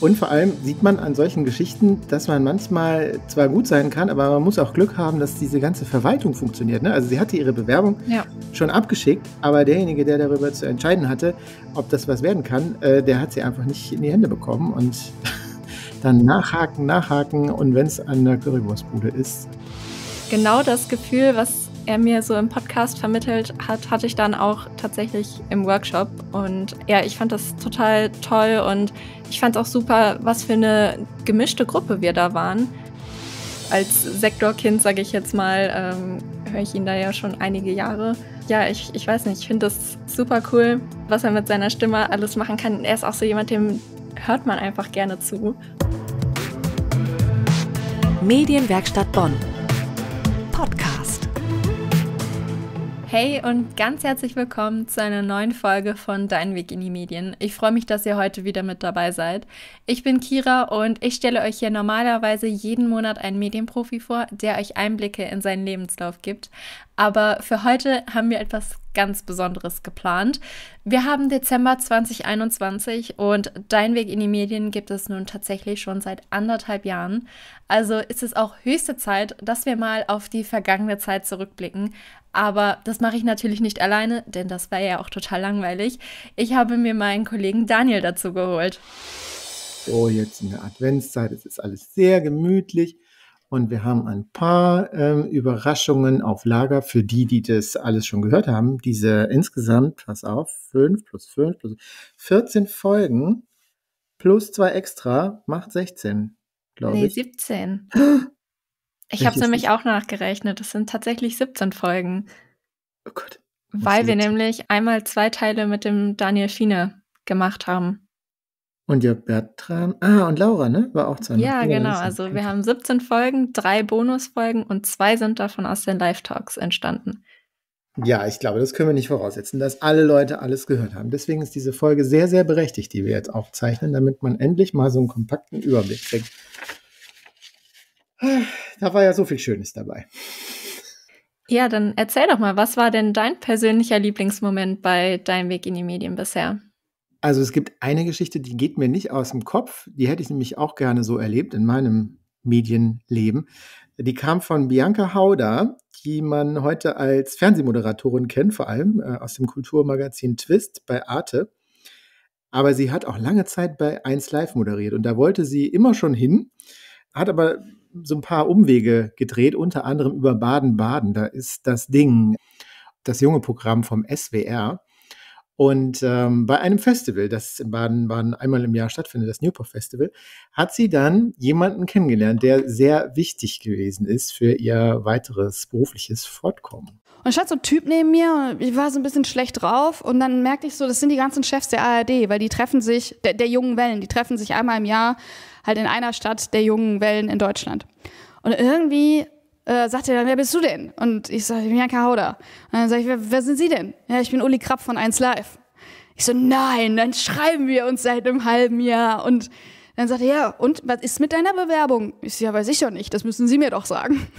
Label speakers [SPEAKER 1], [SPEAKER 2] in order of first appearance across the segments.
[SPEAKER 1] Und vor allem sieht man an solchen Geschichten, dass man manchmal zwar gut sein kann, aber man muss auch Glück haben, dass diese ganze Verwaltung funktioniert. Ne? Also sie hatte ihre Bewerbung ja. schon abgeschickt, aber derjenige, der darüber zu entscheiden hatte, ob das was werden kann, äh, der hat sie einfach nicht in die Hände bekommen. Und dann nachhaken, nachhaken und wenn es an der Currywurstbude ist.
[SPEAKER 2] Genau das Gefühl, was er mir so im Podcast vermittelt hat, hatte ich dann auch tatsächlich im Workshop. Und ja, ich fand das total toll und ich fand es auch super, was für eine gemischte Gruppe wir da waren. Als Sektorkind, sage ich jetzt mal, ähm, höre ich ihn da ja schon einige Jahre. Ja, ich, ich weiß nicht, ich finde das super cool, was er mit seiner Stimme alles machen kann. Er ist auch so jemand, dem hört man einfach gerne zu. Medienwerkstatt Bonn Hey und ganz herzlich willkommen zu einer neuen Folge von Dein Weg in die Medien. Ich freue mich, dass ihr heute wieder mit dabei seid. Ich bin Kira und ich stelle euch hier normalerweise jeden Monat einen Medienprofi vor, der euch Einblicke in seinen Lebenslauf gibt. Aber für heute haben wir etwas ganz Besonderes geplant. Wir haben Dezember 2021 und Dein Weg in die Medien gibt es nun tatsächlich schon seit anderthalb Jahren. Also ist es auch höchste Zeit, dass wir mal auf die vergangene Zeit zurückblicken. Aber das mache ich natürlich nicht alleine, denn das wäre ja auch total langweilig. Ich habe mir meinen Kollegen Daniel dazu geholt.
[SPEAKER 1] So, jetzt in der Adventszeit, es ist alles sehr gemütlich. Und wir haben ein paar äh, Überraschungen auf Lager für die, die das alles schon gehört haben. Diese insgesamt, pass auf, 5 plus 5 plus 14 Folgen plus zwei extra macht 16, glaube nee, ich. Nee,
[SPEAKER 2] 17. Ich habe es nämlich auch nachgerechnet. Das sind tatsächlich 17 Folgen. Oh Gott. Weil wir nämlich einmal zwei Teile mit dem Daniel Schiene gemacht haben.
[SPEAKER 1] Und Jörg Bertram. Ah, und Laura, ne? War auch zu Ja, oh, genau. Also wir
[SPEAKER 2] haben 17 Folgen, drei Bonusfolgen und zwei sind davon aus den Live-Talks entstanden.
[SPEAKER 1] Ja, ich glaube, das können wir nicht voraussetzen, dass alle Leute alles gehört haben. Deswegen ist diese Folge sehr, sehr berechtigt, die wir jetzt aufzeichnen, damit man endlich mal so einen kompakten Überblick kriegt. Da war ja so viel Schönes dabei.
[SPEAKER 2] Ja, dann erzähl doch mal, was war denn dein persönlicher Lieblingsmoment bei deinem Weg in die Medien bisher?
[SPEAKER 1] Also es gibt eine Geschichte, die geht mir nicht aus dem Kopf. Die hätte ich nämlich auch gerne so erlebt in meinem Medienleben. Die kam von Bianca Hauder, die man heute als Fernsehmoderatorin kennt, vor allem äh, aus dem Kulturmagazin Twist bei Arte. Aber sie hat auch lange Zeit bei 1 Live moderiert und da wollte sie immer schon hin, hat aber so ein paar Umwege gedreht, unter anderem über Baden-Baden. Da ist das Ding, das junge Programm vom SWR. Und ähm, bei einem Festival, das in Baden-Baden einmal im Jahr stattfindet, das Newport Festival, hat sie dann jemanden kennengelernt, der sehr wichtig gewesen ist für ihr weiteres berufliches Fortkommen. Und ich hatte so ein Typ neben mir und
[SPEAKER 2] ich war so ein bisschen schlecht drauf und dann merkte ich so, das sind die ganzen Chefs der ARD, weil die treffen sich, der, der jungen Wellen, die treffen sich einmal im Jahr halt in einer Stadt der jungen Wellen in Deutschland. Und irgendwie äh, sagt er dann, wer bist du denn? Und ich sage, ich bin Janka Hauder. Und dann sage ich, wer, wer, sind Sie denn? Ja, ich bin Uli Krapp von 1 Live. Ich so, nein, dann schreiben wir uns seit einem halben Jahr. Und dann sagt er, ja, und was ist mit deiner Bewerbung? Ich so, ja, weiß ich doch nicht, das müssen Sie mir doch sagen.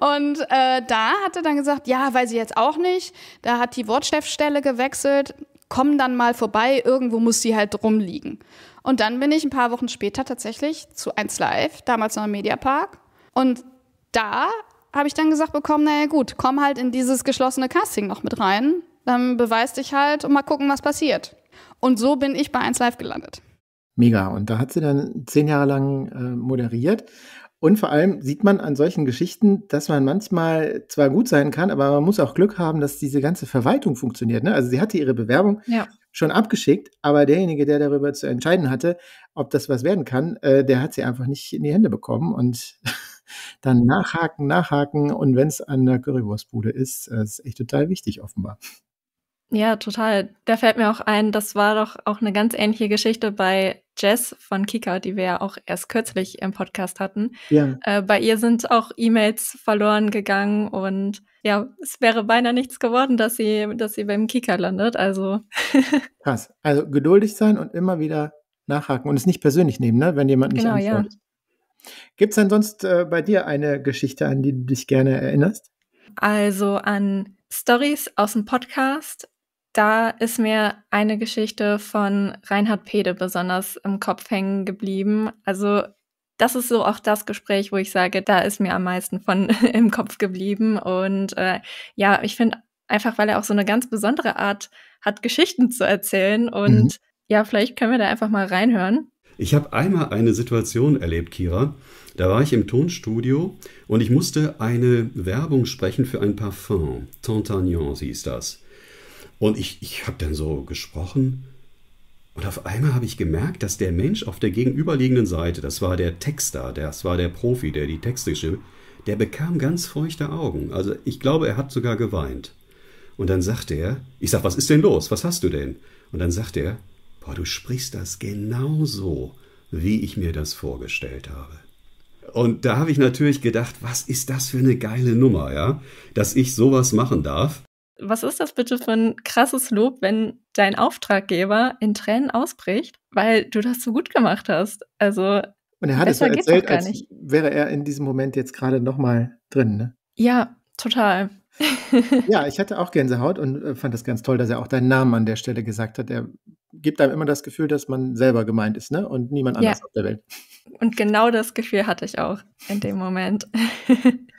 [SPEAKER 2] Und äh, da hat er dann gesagt, ja, weiß ich jetzt auch nicht. Da hat die Wortchefstelle gewechselt, komm dann mal vorbei, irgendwo muss sie halt rumliegen. Und dann bin ich ein paar Wochen später tatsächlich zu 1 Live, damals noch im Mediapark. Und da habe ich dann gesagt bekommen, naja gut, komm halt in dieses geschlossene Casting noch mit rein, dann beweis dich halt und mal gucken, was passiert. Und so bin ich bei 1 Live gelandet.
[SPEAKER 1] Mega. Und da hat sie dann zehn Jahre lang äh, moderiert. Und vor allem sieht man an solchen Geschichten, dass man manchmal zwar gut sein kann, aber man muss auch Glück haben, dass diese ganze Verwaltung funktioniert. Ne? Also sie hatte ihre Bewerbung ja. schon abgeschickt, aber derjenige, der darüber zu entscheiden hatte, ob das was werden kann, äh, der hat sie einfach nicht in die Hände bekommen. Und dann nachhaken, nachhaken. Und wenn es an der Currywurstbude ist, äh, ist echt total wichtig offenbar.
[SPEAKER 2] Ja, total. Da fällt mir auch ein, das war doch auch eine ganz ähnliche Geschichte bei Jess von Kika, die wir ja auch erst kürzlich im Podcast hatten. Ja. Äh, bei ihr sind auch E-Mails verloren gegangen und ja, es wäre beinahe nichts geworden, dass sie, dass sie beim Kika landet. Also.
[SPEAKER 1] Krass. Also geduldig sein und immer wieder nachhaken und es nicht persönlich nehmen, ne? Wenn jemand nicht genau, antwortet. Ja. Gibt es denn sonst äh, bei dir eine Geschichte, an die du dich gerne erinnerst?
[SPEAKER 2] Also an Stories aus dem Podcast. Da ist mir eine Geschichte von Reinhard Pede besonders im Kopf hängen geblieben. Also das ist so auch das Gespräch, wo ich sage, da ist mir am meisten von im Kopf geblieben. Und äh, ja, ich finde einfach, weil er auch so eine ganz besondere Art hat, Geschichten zu erzählen. Und mhm. ja, vielleicht können wir da einfach mal reinhören.
[SPEAKER 1] Ich habe einmal eine Situation erlebt, Kira. Da war ich im Tonstudio und ich musste eine Werbung sprechen für ein Parfum. Tantagnon hieß das. Und ich, ich habe dann so gesprochen und auf einmal habe ich gemerkt, dass der Mensch auf der gegenüberliegenden Seite, das war der Texter, das war der Profi, der die Texte schrieb, der bekam ganz feuchte Augen. Also ich glaube, er hat sogar geweint. Und dann sagte er, ich sag, was ist denn los? Was hast du denn? Und dann sagte er, boah, du sprichst das genauso, wie ich mir das vorgestellt habe. Und da habe ich natürlich gedacht, was ist das für eine geile Nummer, ja, dass ich sowas machen darf.
[SPEAKER 2] Was ist das bitte für ein krasses Lob, wenn dein Auftraggeber in Tränen ausbricht, weil du das so gut gemacht hast? Also
[SPEAKER 1] und er hat Besser es so erzählt, als wäre er in diesem Moment jetzt gerade nochmal drin, ne?
[SPEAKER 2] Ja, total.
[SPEAKER 1] ja, ich hatte auch Gänsehaut und äh, fand das ganz toll, dass er auch deinen Namen an der Stelle gesagt hat. Er gibt einem immer das Gefühl, dass man selber gemeint ist, ne? Und niemand anders ja. auf der Welt.
[SPEAKER 2] Und genau das Gefühl hatte ich auch in dem Moment.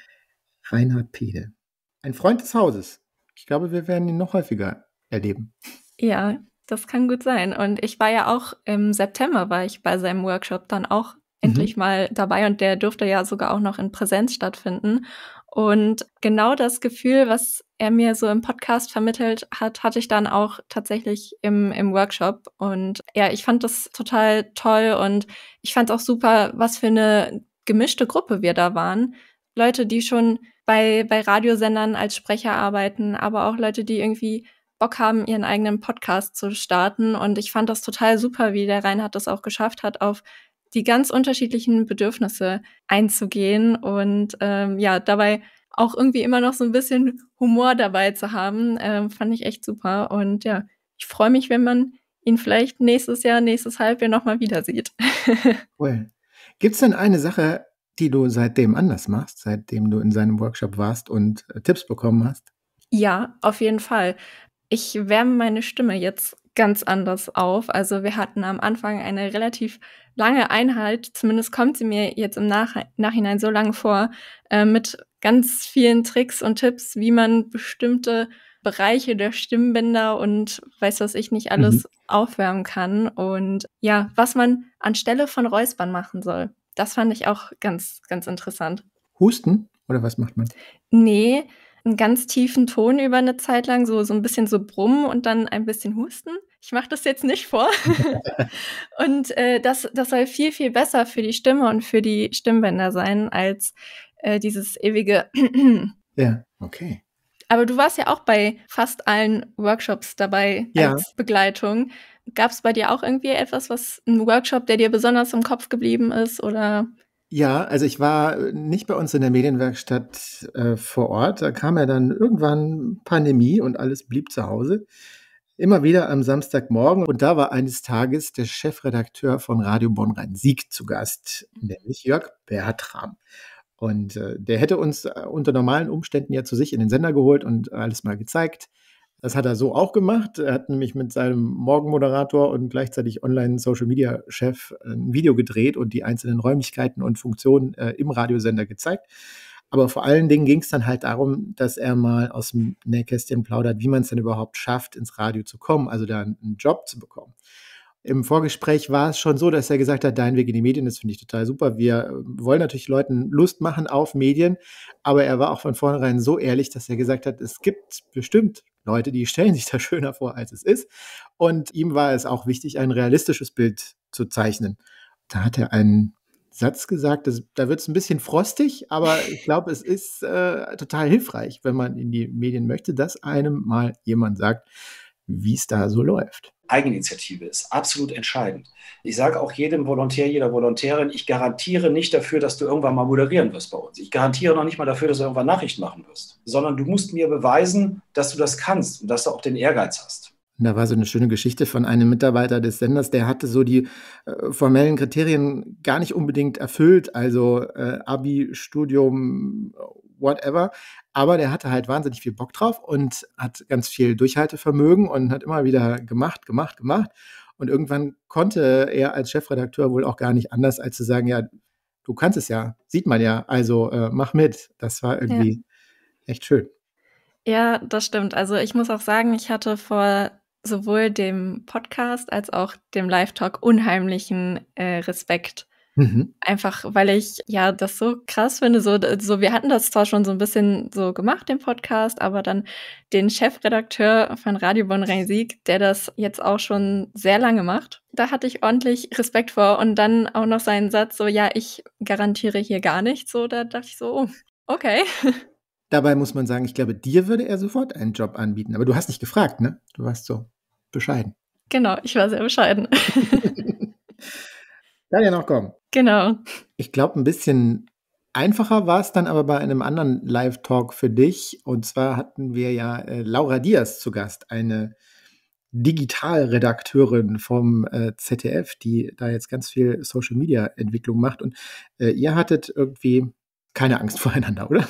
[SPEAKER 1] Reinhard Pede. Ein Freund des Hauses. Ich glaube, wir werden ihn noch häufiger erleben.
[SPEAKER 2] Ja, das kann gut sein. Und ich war ja auch im September, war ich bei seinem Workshop dann auch mhm. endlich mhm. mal dabei und der durfte ja sogar auch noch in Präsenz stattfinden. Und genau das Gefühl, was er mir so im Podcast vermittelt hat, hatte ich dann auch tatsächlich im, im Workshop. Und ja, ich fand das total toll und ich fand es auch super, was für eine gemischte Gruppe wir da waren. Leute, die schon bei, bei Radiosendern als Sprecher arbeiten, aber auch Leute, die irgendwie Bock haben, ihren eigenen Podcast zu starten. Und ich fand das total super, wie der Reinhard das auch geschafft hat, auf die ganz unterschiedlichen Bedürfnisse einzugehen und ähm, ja, dabei auch irgendwie immer noch so ein bisschen Humor dabei zu haben, ähm, fand ich echt super. Und ja, ich freue mich, wenn man ihn vielleicht nächstes Jahr, nächstes Halbjahr nochmal wieder sieht.
[SPEAKER 1] cool. Gibt es denn eine Sache, die du seitdem anders machst, seitdem du in seinem Workshop warst und äh, Tipps bekommen hast?
[SPEAKER 2] Ja, auf jeden Fall. Ich wärme meine Stimme jetzt ganz anders auf. Also wir hatten am Anfang eine relativ lange Einheit, zumindest kommt sie mir jetzt im Nach Nachhinein so lange vor, äh, mit ganz vielen Tricks und Tipps, wie man bestimmte Bereiche der Stimmbänder und weiß was ich nicht alles mhm. aufwärmen kann und ja, was man anstelle von Räuspern machen soll. Das fand ich auch ganz, ganz interessant.
[SPEAKER 1] Husten oder was macht man?
[SPEAKER 2] Nee, einen ganz tiefen Ton über eine Zeit lang, so, so ein bisschen so brummen und dann ein bisschen husten. Ich mache das jetzt nicht vor. und äh, das, das soll viel, viel besser für die Stimme und für die Stimmbänder sein, als äh, dieses ewige.
[SPEAKER 1] ja, okay.
[SPEAKER 2] Aber du warst ja auch bei fast allen Workshops dabei ja. als Begleitung. Gab es bei dir auch irgendwie etwas, was ein Workshop, der dir besonders im Kopf geblieben ist oder
[SPEAKER 1] ja, also ich war äh, nicht bei uns in der Medienwerkstatt äh, vor Ort. Da kam ja dann irgendwann Pandemie und alles blieb zu Hause. Immer wieder am Samstagmorgen. Und da war eines Tages der Chefredakteur von Radio Bonn-Rhein-Sieg zu Gast, mhm. nämlich Jörg Bertram. Und äh, der hätte uns äh, unter normalen Umständen ja zu sich in den Sender geholt und alles mal gezeigt. Das hat er so auch gemacht. Er hat nämlich mit seinem Morgenmoderator und gleichzeitig Online-Social-Media-Chef äh, ein Video gedreht und die einzelnen Räumlichkeiten und Funktionen äh, im Radiosender gezeigt. Aber vor allen Dingen ging es dann halt darum, dass er mal aus dem Nähkästchen plaudert, wie man es denn überhaupt schafft, ins Radio zu kommen, also da einen Job zu bekommen im Vorgespräch war es schon so, dass er gesagt hat, dein Weg in die Medien, das finde ich total super. Wir äh, wollen natürlich Leuten Lust machen auf Medien, aber er war auch von vornherein so ehrlich, dass er gesagt hat, es gibt bestimmt Leute, die stellen sich da schöner vor, als es ist. Und ihm war es auch wichtig, ein realistisches Bild zu zeichnen. Da hat er einen Satz gesagt, das, da wird es ein bisschen frostig, aber ich glaube, es ist äh, total hilfreich, wenn man in die Medien möchte, dass einem mal jemand sagt, wie es da so läuft. Eigeninitiative ist absolut entscheidend. Ich sage auch jedem Volontär, jeder Volontärin, ich garantiere nicht dafür, dass du irgendwann mal moderieren wirst bei uns. Ich garantiere noch nicht mal dafür, dass du irgendwann Nachricht machen wirst, sondern du musst mir beweisen, dass du das kannst und dass du auch den Ehrgeiz hast. Und da war so eine schöne Geschichte von einem Mitarbeiter des Senders, der hatte so die äh, formellen Kriterien gar nicht unbedingt erfüllt, also äh, Abi, Studium, whatever. Aber der hatte halt wahnsinnig viel Bock drauf und hat ganz viel Durchhaltevermögen und hat immer wieder gemacht, gemacht, gemacht. Und irgendwann konnte er als Chefredakteur wohl auch gar nicht anders, als zu sagen, ja, du kannst es ja, sieht man ja, also äh, mach mit. Das war irgendwie ja. echt schön.
[SPEAKER 2] Ja, das stimmt. Also ich muss auch sagen, ich hatte vor sowohl dem Podcast als auch dem Live-Talk unheimlichen äh, Respekt. Mhm. Einfach, weil ich ja das so krass finde. So, so, wir hatten das zwar schon so ein bisschen so gemacht, den Podcast, aber dann den Chefredakteur von Radio Bonn Rhein-Sieg, der das jetzt auch schon sehr lange macht, da hatte ich ordentlich Respekt vor. Und dann auch noch seinen Satz, so, ja, ich garantiere hier gar nichts. So, da dachte ich so, oh, okay.
[SPEAKER 1] Dabei muss man sagen, ich glaube, dir würde er sofort einen Job anbieten. Aber du hast nicht gefragt, ne? Du warst so, bescheiden.
[SPEAKER 2] Genau, ich war sehr bescheiden.
[SPEAKER 1] Kann ja noch kommen. Genau. Ich glaube, ein bisschen einfacher war es dann aber bei einem anderen Live-Talk für dich. Und zwar hatten wir ja äh, Laura Diaz zu Gast, eine Digitalredakteurin vom äh, ZDF, die da jetzt ganz viel Social-Media-Entwicklung macht. Und äh, ihr hattet irgendwie keine Angst voreinander, oder?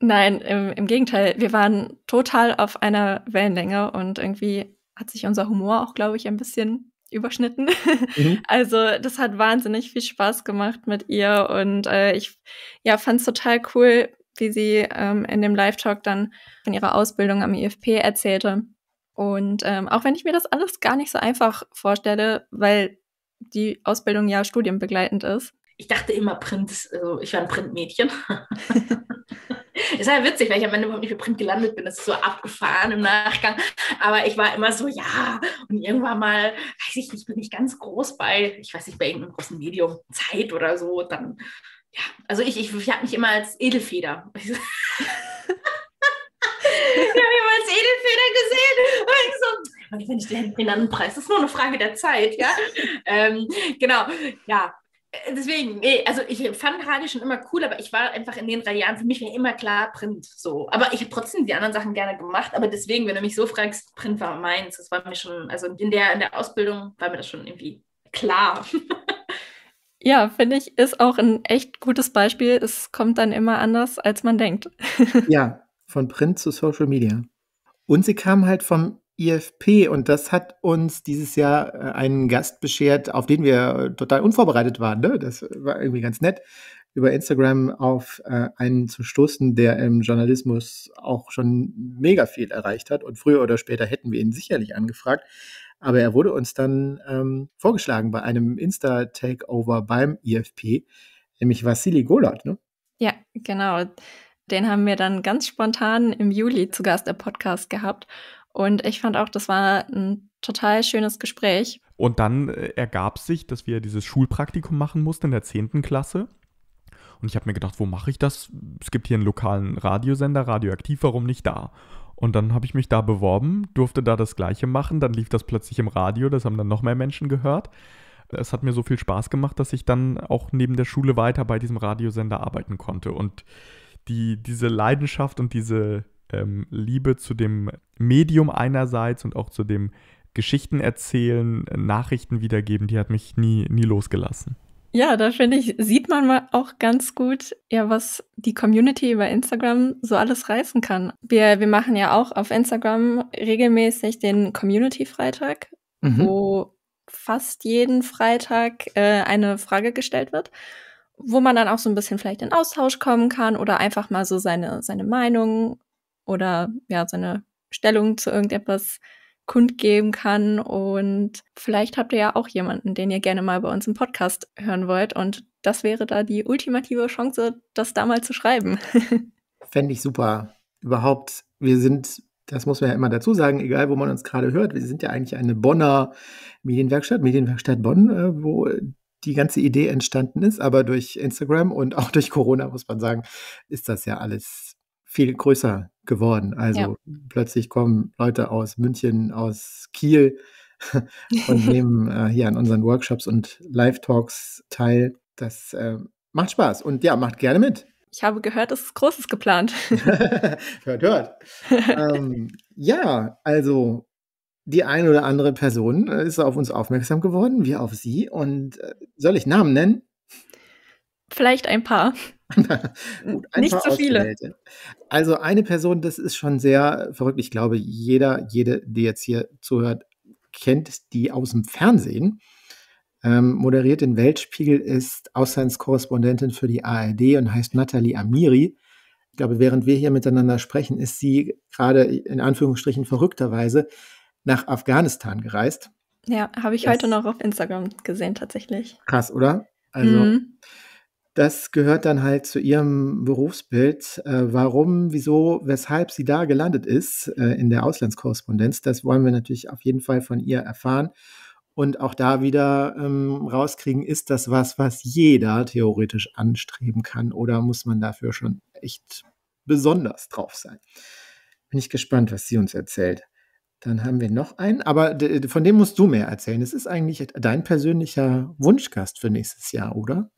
[SPEAKER 2] Nein, im, im Gegenteil. Wir waren total auf einer Wellenlänge und irgendwie hat sich unser Humor auch, glaube ich, ein bisschen überschnitten. Mhm. Also das hat wahnsinnig viel Spaß gemacht mit ihr und äh, ich ja, fand es total cool, wie sie ähm, in dem Live-Talk dann von ihrer Ausbildung am IFP erzählte. Und ähm, auch wenn ich mir das alles gar nicht so einfach vorstelle, weil die Ausbildung ja studienbegleitend ist, ich dachte immer Print, also ich war ein
[SPEAKER 1] Printmädchen.
[SPEAKER 2] ist halt witzig, weil ich am Ende überhaupt nicht für Print gelandet bin. Das ist so abgefahren im Nachgang. Aber ich war immer so, ja. Und irgendwann mal, weiß ich nicht, bin ich ganz groß bei, ich weiß nicht, bei irgendeinem großen Medium, Zeit oder so. dann, ja, also ich, ich, ich habe mich immer als Edelfeder. ich habe
[SPEAKER 1] mich immer als Edelfeder
[SPEAKER 2] gesehen. Und ich so, wenn ich den Preis, das ist nur eine Frage der Zeit, ja. ähm, genau, ja. Äh, deswegen, nee, also ich fand Radio schon immer cool, aber ich war einfach in den drei Jahren, für mich war immer klar Print so. Aber ich habe trotzdem die anderen Sachen gerne gemacht, aber deswegen, wenn du mich so fragst, Print war meins. Das war mir schon, also in der, in der Ausbildung war mir das schon irgendwie klar. Ja, finde ich, ist auch ein echt gutes Beispiel. Es kommt dann immer anders, als man denkt.
[SPEAKER 1] ja, von Print zu Social Media. Und sie kam halt vom IFP e und das hat uns dieses Jahr äh, einen Gast beschert, auf den wir äh, total unvorbereitet waren. Ne? Das war irgendwie ganz nett, über Instagram auf äh, einen zu stoßen, der im Journalismus auch schon mega viel erreicht hat und früher oder später hätten wir ihn sicherlich angefragt. Aber er wurde uns dann ähm, vorgeschlagen bei einem Insta-Takeover beim IFP, e nämlich Vassili Golat. Ne?
[SPEAKER 2] Ja, genau. Den haben wir dann ganz spontan im Juli zu Gast im Podcast gehabt. Und ich fand auch, das war ein total schönes Gespräch.
[SPEAKER 1] Und dann äh, ergab sich, dass wir dieses Schulpraktikum machen mussten in der 10. Klasse. Und ich habe mir gedacht, wo mache ich das? Es gibt hier einen lokalen Radiosender, radioaktiv, warum nicht da? Und dann habe ich mich da beworben, durfte da das Gleiche machen. Dann lief das plötzlich im Radio, das haben dann noch mehr Menschen gehört. Es hat mir so viel Spaß gemacht, dass ich dann auch neben der Schule weiter bei diesem Radiosender arbeiten konnte. Und die, diese Leidenschaft und diese, ähm, Liebe zu dem Medium einerseits und auch zu dem Geschichten erzählen, Nachrichten wiedergeben, die hat mich nie, nie losgelassen.
[SPEAKER 2] Ja, da finde ich, sieht man mal auch ganz gut, ja, was die Community über Instagram so alles reißen kann. Wir, wir machen ja auch auf Instagram regelmäßig den Community-Freitag, mhm. wo fast jeden Freitag äh, eine Frage gestellt wird, wo man dann auch so ein bisschen vielleicht in Austausch kommen kann oder einfach mal so seine, seine Meinung oder ja, seine Stellung zu irgendetwas kundgeben kann. Und vielleicht habt ihr ja auch jemanden, den ihr gerne mal bei uns im Podcast hören wollt. Und das wäre da die ultimative Chance, das da mal zu schreiben.
[SPEAKER 1] Fände ich super. Überhaupt, wir sind, das muss man ja immer dazu sagen, egal wo man uns gerade hört, wir sind ja eigentlich eine Bonner Medienwerkstatt, Medienwerkstatt Bonn, äh, wo die ganze Idee entstanden ist. Aber durch Instagram und auch durch Corona, muss man sagen, ist das ja alles viel größer geworden. Also ja. plötzlich kommen Leute aus München, aus Kiel und nehmen äh, hier an unseren Workshops und Live-Talks teil. Das äh, macht Spaß und ja, macht gerne mit. Ich
[SPEAKER 2] habe gehört, es ist Großes geplant.
[SPEAKER 1] hört, hört. ähm, ja, also die eine oder andere Person äh, ist auf uns aufmerksam geworden, wir auf sie. Und äh, soll ich Namen nennen?
[SPEAKER 2] Vielleicht ein paar.
[SPEAKER 1] Gut, ein Nicht paar so viele. Also eine Person, das ist schon sehr verrückt. Ich glaube, jeder, jede, die jetzt hier zuhört, kennt die aus dem Fernsehen. Ähm, moderiert den Weltspiegel, ist Auslandskorrespondentin für die ARD und heißt Nathalie Amiri. Ich glaube, während wir hier miteinander sprechen, ist sie gerade in Anführungsstrichen verrückterweise nach Afghanistan gereist.
[SPEAKER 2] Ja, habe ich das heute noch auf Instagram gesehen tatsächlich.
[SPEAKER 1] Krass, oder? Also mhm das gehört dann halt zu ihrem Berufsbild. Äh, warum, wieso, weshalb sie da gelandet ist äh, in der Auslandskorrespondenz, das wollen wir natürlich auf jeden Fall von ihr erfahren. Und auch da wieder ähm, rauskriegen, ist das was, was jeder theoretisch anstreben kann oder muss man dafür schon echt besonders drauf sein? Bin ich gespannt, was sie uns erzählt. Dann haben wir noch einen, aber von dem musst du mehr erzählen. Es ist eigentlich dein persönlicher Wunschgast für nächstes Jahr, oder?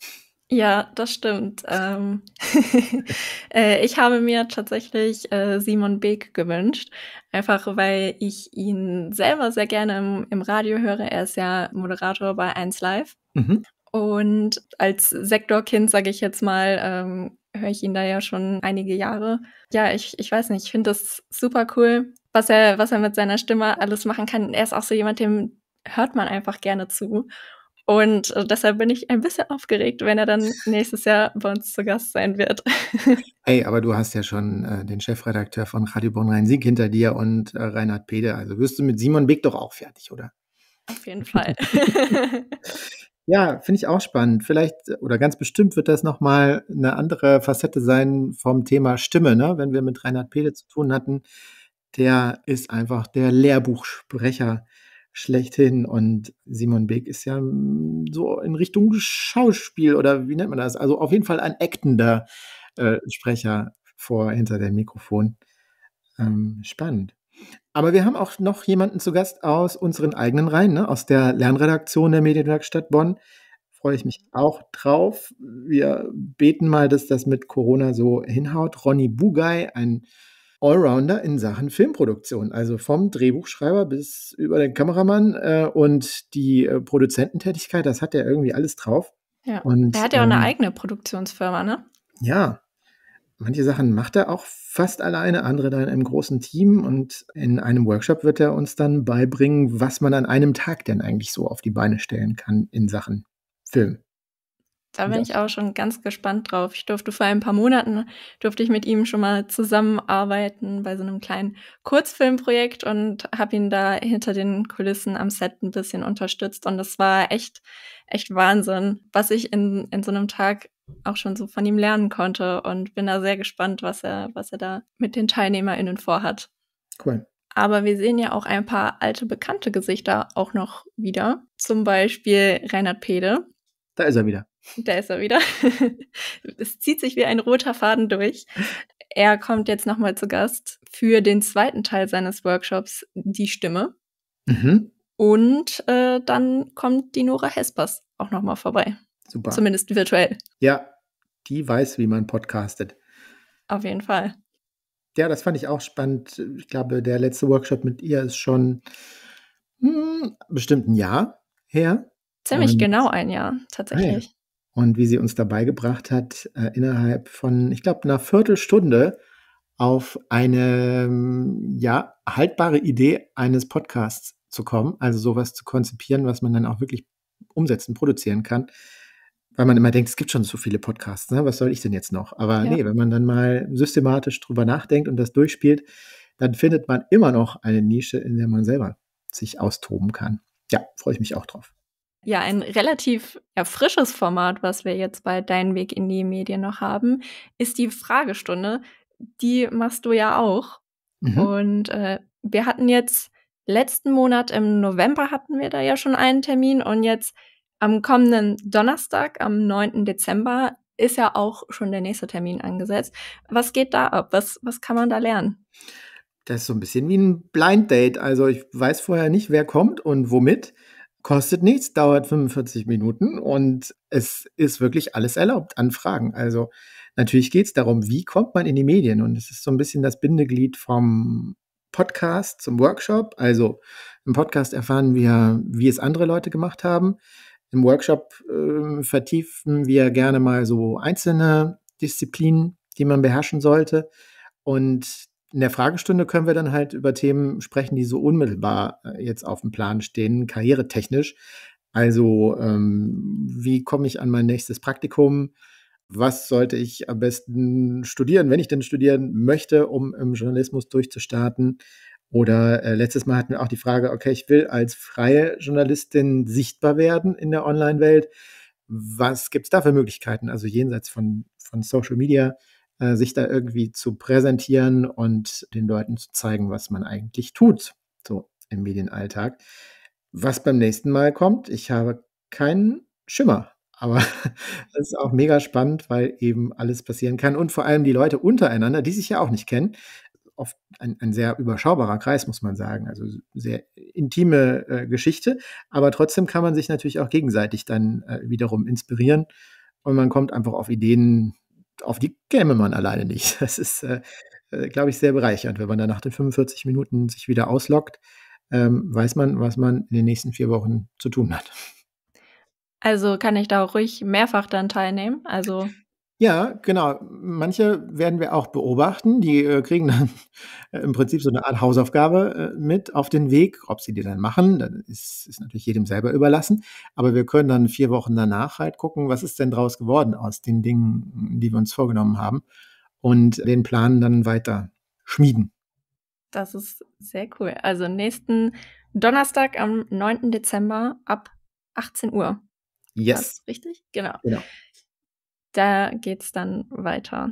[SPEAKER 2] Ja, das stimmt. Ähm, äh, ich habe mir tatsächlich äh, Simon Beek gewünscht, einfach weil ich ihn selber sehr gerne im, im Radio höre. Er ist ja Moderator bei 1 Live. Mhm. Und als Sektorkind, sage ich jetzt mal, ähm, höre ich ihn da ja schon einige Jahre. Ja, ich, ich weiß nicht, ich finde das super cool, was er, was er mit seiner Stimme alles machen kann. Er ist auch so jemand, dem hört man einfach gerne zu. Und äh, deshalb bin ich ein bisschen aufgeregt, wenn er dann nächstes Jahr bei uns zu Gast sein wird.
[SPEAKER 1] Ey, aber du hast ja schon äh, den Chefredakteur von Radio Bonn-Rhein-Sieg hinter dir und äh, Reinhard Pede. Also wirst du mit Simon Beck doch auch fertig, oder?
[SPEAKER 2] Auf jeden Fall.
[SPEAKER 1] Ja, finde ich auch spannend. Vielleicht oder ganz bestimmt wird das nochmal eine andere Facette sein vom Thema Stimme, ne? wenn wir mit Reinhard Pede zu tun hatten. Der ist einfach der Lehrbuchsprecher schlechthin. Und Simon Beck ist ja mm, so in Richtung Schauspiel oder wie nennt man das? Also auf jeden Fall ein actender äh, Sprecher vor, hinter dem Mikrofon. Ähm, spannend. Aber wir haben auch noch jemanden zu Gast aus unseren eigenen Reihen, ne? aus der Lernredaktion der Medienwerkstatt Bonn. Freue ich mich auch drauf. Wir beten mal, dass das mit Corona so hinhaut. Ronny Bugay, ein Allrounder in Sachen Filmproduktion, also vom Drehbuchschreiber bis über den Kameramann äh, und die äh, Produzententätigkeit, das hat er irgendwie alles drauf.
[SPEAKER 2] Ja. Und, er hat ja auch ähm, eine eigene Produktionsfirma, ne?
[SPEAKER 1] Ja. Manche Sachen macht er auch fast alleine, andere dann im großen Team und in einem Workshop wird er uns dann beibringen, was man an einem Tag denn eigentlich so auf die Beine stellen kann in Sachen Film.
[SPEAKER 2] Da bin ja. ich auch schon ganz gespannt drauf. Ich durfte vor ein paar Monaten, durfte ich mit ihm schon mal zusammenarbeiten bei so einem kleinen Kurzfilmprojekt und habe ihn da hinter den Kulissen am Set ein bisschen unterstützt. Und das war echt, echt Wahnsinn, was ich in, in so einem Tag auch schon so von ihm lernen konnte und bin da sehr gespannt, was er, was er da mit den TeilnehmerInnen vorhat. Cool. Aber wir sehen ja auch ein paar alte, bekannte Gesichter auch noch wieder. Zum Beispiel Reinhard Pede. Da ist er wieder. Da ist er wieder. Es zieht sich wie ein roter Faden durch. Er kommt jetzt nochmal zu Gast für den zweiten Teil seines Workshops, die Stimme. Mhm. Und äh, dann kommt die Nora Hespers auch nochmal vorbei.
[SPEAKER 1] Super. Zumindest virtuell. Ja, die weiß, wie man podcastet.
[SPEAKER 2] Auf jeden Fall.
[SPEAKER 1] Ja, das fand ich auch spannend. Ich glaube, der letzte Workshop mit ihr ist schon hm, bestimmt ein Jahr her. Ziemlich Und genau
[SPEAKER 2] ein Jahr, tatsächlich. Ah
[SPEAKER 1] und wie sie uns dabei gebracht hat, äh, innerhalb von, ich glaube, einer Viertelstunde auf eine ähm, ja, haltbare Idee eines Podcasts zu kommen, also sowas zu konzipieren, was man dann auch wirklich umsetzen, produzieren kann. Weil man immer denkt, es gibt schon so viele Podcasts, ne? was soll ich denn jetzt noch? Aber ja. nee, wenn man dann mal systematisch drüber nachdenkt und das durchspielt, dann findet man immer noch eine Nische, in der man selber sich austoben kann. Ja, freue ich mich auch drauf
[SPEAKER 2] ja ein relativ ja, frisches Format, was wir jetzt bei Dein Weg in die Medien noch haben, ist die Fragestunde. Die machst du ja auch. Mhm. Und äh, wir hatten jetzt letzten Monat im November hatten wir da ja schon einen Termin und jetzt am kommenden Donnerstag, am 9. Dezember, ist ja auch schon der nächste Termin angesetzt. Was geht da ab? Was, was kann man da lernen?
[SPEAKER 1] Das ist so ein bisschen wie ein Blind Date. Also ich weiß vorher nicht, wer kommt und womit kostet nichts, dauert 45 Minuten und es ist wirklich alles erlaubt an Fragen. Also natürlich geht es darum, wie kommt man in die Medien? Und es ist so ein bisschen das Bindeglied vom Podcast zum Workshop. Also im Podcast erfahren wir, wie es andere Leute gemacht haben. Im Workshop äh, vertiefen wir gerne mal so einzelne Disziplinen, die man beherrschen sollte. Und in der Fragestunde können wir dann halt über Themen sprechen, die so unmittelbar äh, jetzt auf dem Plan stehen, karrieretechnisch. Also ähm, wie komme ich an mein nächstes Praktikum? Was sollte ich am besten studieren, wenn ich denn studieren möchte, um im Journalismus durchzustarten? Oder äh, letztes Mal hatten wir auch die Frage, okay, ich will als freie Journalistin sichtbar werden in der Online-Welt. Was gibt es da für Möglichkeiten? Also jenseits von, von Social Media, äh, sich da irgendwie zu präsentieren und den Leuten zu zeigen, was man eigentlich tut, so im Medienalltag. Was beim nächsten Mal kommt, ich habe keinen Schimmer. Aber das ist auch mega spannend, weil eben alles passieren kann und vor allem die Leute untereinander, die sich ja auch nicht kennen, oft ein, ein, sehr überschaubarer Kreis, muss man sagen. Also sehr intime äh, Geschichte. Aber trotzdem kann man sich natürlich auch gegenseitig dann äh, wiederum inspirieren und man kommt einfach auf Ideen, auf die käme man alleine nicht. Das ist, äh, äh, glaube ich, sehr bereichernd. Wenn man dann nach den 45 Minuten sich wieder ausloggt, ähm, weiß man, was man in den nächsten vier Wochen zu tun hat.
[SPEAKER 2] Also kann ich da auch ruhig mehrfach dann teilnehmen? Also
[SPEAKER 1] ja, genau. Manche werden wir auch beobachten. Die äh, kriegen dann äh, im Prinzip so eine Art Hausaufgabe äh, mit auf den Weg. Ob sie die dann machen, dann ist, ist natürlich jedem selber überlassen. Aber wir können dann vier Wochen danach halt gucken, was ist denn draus geworden aus den Dingen, die wir uns vorgenommen haben und den Plan dann weiter schmieden.
[SPEAKER 2] Das ist sehr cool. Also nächsten Donnerstag am 9. Dezember ab 18 Uhr. Yes. richtig? Genau. genau da geht es dann weiter.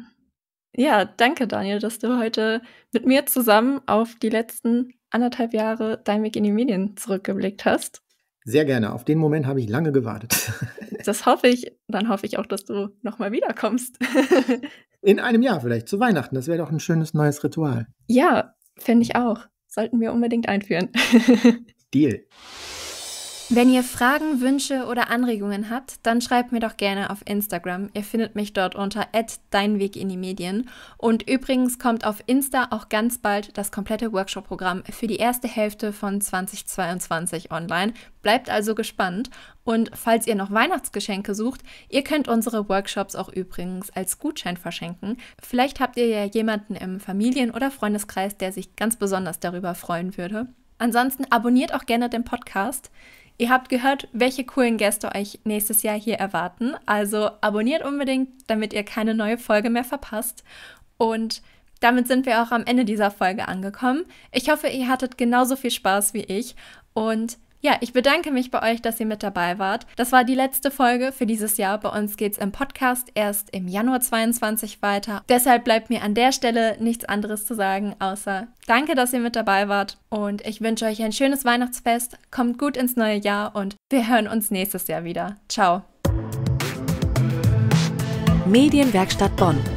[SPEAKER 2] Ja, danke Daniel, dass du heute mit mir zusammen auf die letzten anderthalb Jahre dein Weg in die Medien zurückgeblickt hast.
[SPEAKER 1] Sehr gerne. Auf den Moment habe ich lange gewartet.
[SPEAKER 2] Das hoffe ich. Dann hoffe ich auch, dass du nochmal wiederkommst.
[SPEAKER 1] In einem Jahr vielleicht, zu Weihnachten. Das wäre doch ein schönes neues Ritual.
[SPEAKER 2] Ja, fände ich auch. Sollten wir unbedingt einführen. Deal. Wenn ihr Fragen, Wünsche oder Anregungen habt, dann schreibt mir doch gerne auf Instagram. Ihr findet mich dort unter @deinweg in die Medien. Und übrigens kommt auf Insta auch ganz bald das komplette Workshop-Programm für die erste Hälfte von 2022 online. Bleibt also gespannt. Und falls ihr noch Weihnachtsgeschenke sucht, ihr könnt unsere Workshops auch übrigens als Gutschein verschenken. Vielleicht habt ihr ja jemanden im Familien- oder Freundeskreis, der sich ganz besonders darüber freuen würde. Ansonsten abonniert auch gerne den Podcast. Ihr habt gehört, welche coolen Gäste euch nächstes Jahr hier erwarten. Also abonniert unbedingt, damit ihr keine neue Folge mehr verpasst. Und damit sind wir auch am Ende dieser Folge angekommen. Ich hoffe, ihr hattet genauso viel Spaß wie ich. Und ja, ich bedanke mich bei euch, dass ihr mit dabei wart. Das war die letzte Folge für dieses Jahr. Bei uns geht es im Podcast erst im Januar 22 weiter. Deshalb bleibt mir an der Stelle nichts anderes zu sagen, außer danke, dass ihr mit dabei wart und ich wünsche euch ein schönes Weihnachtsfest. Kommt gut ins neue Jahr und wir hören uns nächstes Jahr wieder. Ciao. Medienwerkstatt Bonn